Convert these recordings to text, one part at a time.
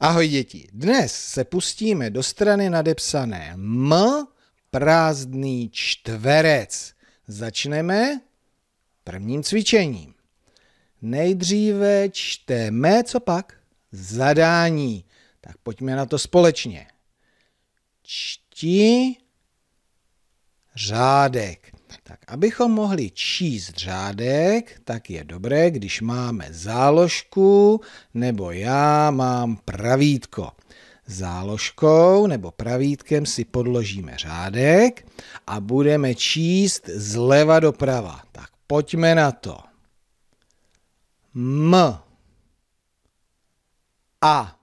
Ahoj děti, dnes se pustíme do strany nadepsané M prázdný čtverec. Začneme prvním cvičením. Nejdříve čteme, co pak? Zadání. Tak pojďme na to společně. Čti řádek. Tak abychom mohli číst řádek, tak je dobré, když máme záložku nebo já mám pravítko. Záložkou nebo pravítkem si podložíme řádek a budeme číst zleva doprava. Tak pojďme na to. M A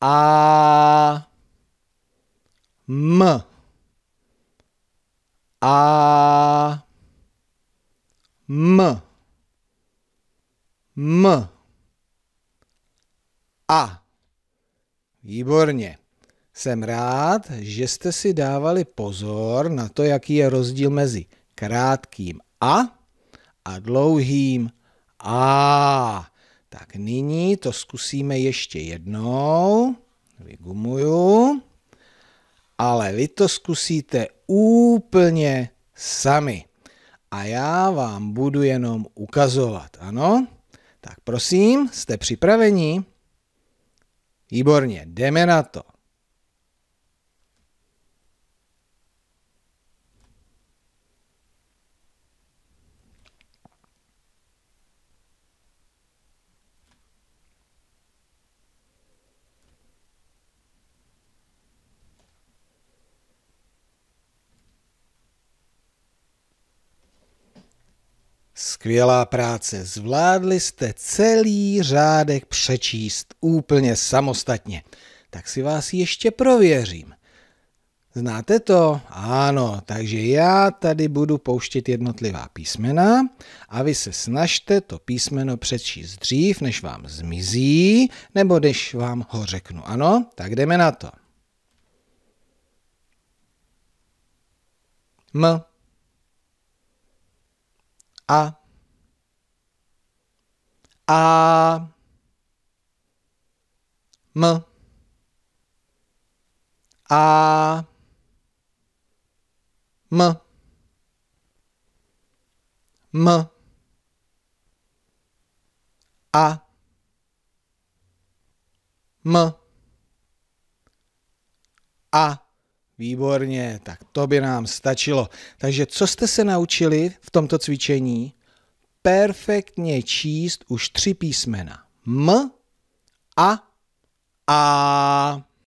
A M a M M A Výborně. Jsem rád, že jste si dávali pozor na to, jaký je rozdíl mezi krátkým a a dlouhým a. Tak nyní to zkusíme ještě jednou. Vygumuju ale vy to zkusíte úplně sami. A já vám budu jenom ukazovat, ano? Tak prosím, jste připraveni? Výborně, jdeme na to. Skvělá práce, zvládli jste celý řádek přečíst úplně samostatně. Tak si vás ještě prověřím. Znáte to? Ano, takže já tady budu pouštět jednotlivá písmena a vy se snažte to písmeno přečíst dřív, než vám zmizí, nebo než vám ho řeknu. Ano, tak jdeme na to. M A a M A M M A M A Výborně, tak to by nám stačilo. Takže co jste se naučili v tomto cvičení? perfektně číst už tři písmena. M, A, A.